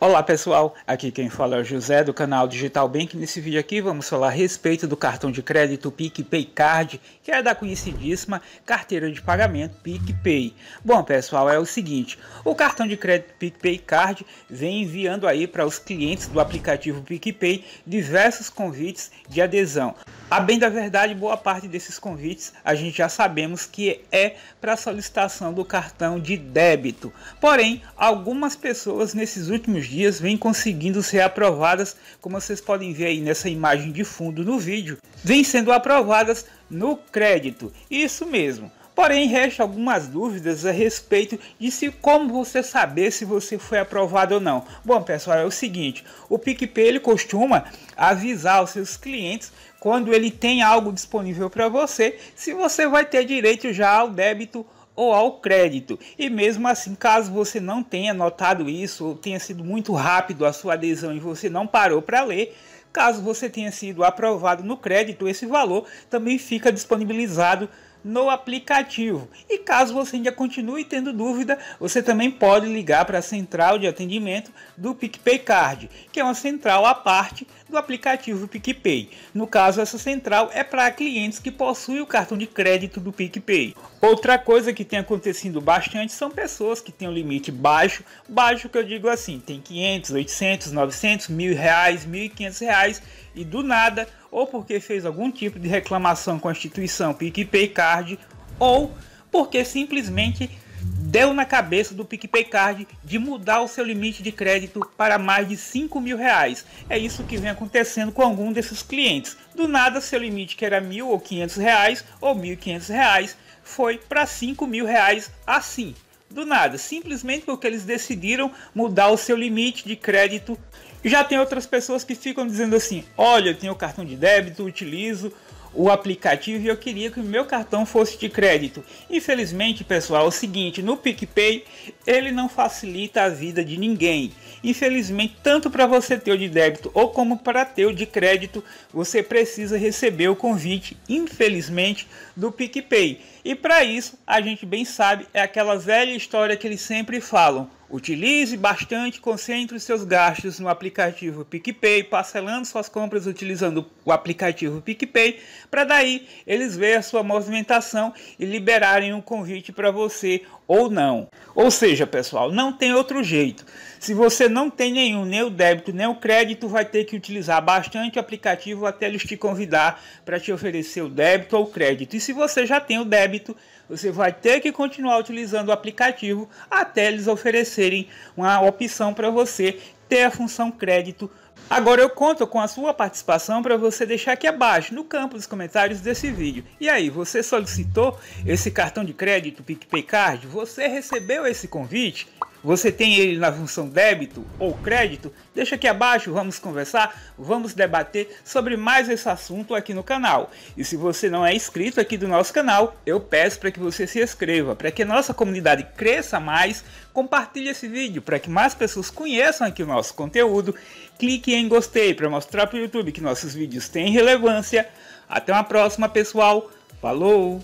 Olá pessoal, aqui quem fala é o José do canal Digital Bank. Nesse vídeo aqui vamos falar a respeito do cartão de crédito PicPay Card, que é da conhecidíssima carteira de pagamento PicPay. Bom pessoal, é o seguinte, o cartão de crédito PicPay Card vem enviando aí para os clientes do aplicativo PicPay diversos convites de adesão. A bem da verdade, boa parte desses convites a gente já sabemos que é para solicitação do cartão de débito. Porém, algumas pessoas nesses últimos dias dias vem conseguindo ser aprovadas, como vocês podem ver aí nessa imagem de fundo no vídeo, vem sendo aprovadas no crédito. Isso mesmo. Porém, resta algumas dúvidas a respeito de se como você saber se você foi aprovado ou não. Bom, pessoal, é o seguinte, o PicPay ele costuma avisar os seus clientes quando ele tem algo disponível para você, se você vai ter direito já ao débito ou ao crédito. E mesmo assim, caso você não tenha notado isso ou tenha sido muito rápido a sua adesão e você não parou para ler, caso você tenha sido aprovado no crédito, esse valor também fica disponibilizado no aplicativo. E caso você ainda continue tendo dúvida, você também pode ligar para a central de atendimento do PicPay Card, que é uma central à parte do aplicativo PicPay. No caso, essa central é para clientes que possuem o cartão de crédito do PicPay. Outra coisa que tem acontecido bastante são pessoas que têm um limite baixo, baixo que eu digo assim, tem 500, 800, 900, mil reais, 1.500 reais e do nada, ou porque fez algum tipo de reclamação com a instituição PicPay Card, ou porque simplesmente deu na cabeça do PicPay Card de mudar o seu limite de crédito para mais de 5 mil reais. É isso que vem acontecendo com algum desses clientes. Do nada, seu limite que era mil ou quinhentos reais ou mil quinhentos reais foi para cinco mil reais assim. Do nada, simplesmente porque eles decidiram mudar o seu limite de crédito. Já tem outras pessoas que ficam dizendo assim: olha, eu tenho cartão de débito, utilizo, o aplicativo e eu queria que o meu cartão fosse de crédito. Infelizmente, pessoal, é o seguinte, no PicPay ele não facilita a vida de ninguém. Infelizmente, tanto para você ter o de débito ou como para ter o de crédito, você precisa receber o convite, infelizmente, do PicPay. E para isso, a gente bem sabe, é aquela velha história que eles sempre falam Utilize bastante, concentre os seus gastos no aplicativo PicPay, parcelando suas compras utilizando o aplicativo PicPay, para daí eles verem a sua movimentação e liberarem um convite para você ou não. Ou seja, pessoal, não tem outro jeito. Se você não tem nenhum, nem o débito, nem o crédito, vai ter que utilizar bastante o aplicativo até eles te convidar para te oferecer o débito ou o crédito. E se você já tem o débito, você vai ter que continuar utilizando o aplicativo até eles oferecerem uma opção para você ter a função crédito Agora eu conto com a sua participação para você deixar aqui abaixo, no campo dos comentários desse vídeo. E aí, você solicitou esse cartão de crédito PicPay Card? Você recebeu esse convite? Você tem ele na função débito ou crédito? Deixa aqui abaixo, vamos conversar, vamos debater sobre mais esse assunto aqui no canal. E se você não é inscrito aqui do nosso canal, eu peço para que você se inscreva, para que a nossa comunidade cresça mais, compartilhe esse vídeo para que mais pessoas conheçam aqui o nosso conteúdo, clique em gostei para mostrar para o YouTube que nossos vídeos têm relevância. Até uma próxima, pessoal. Falou!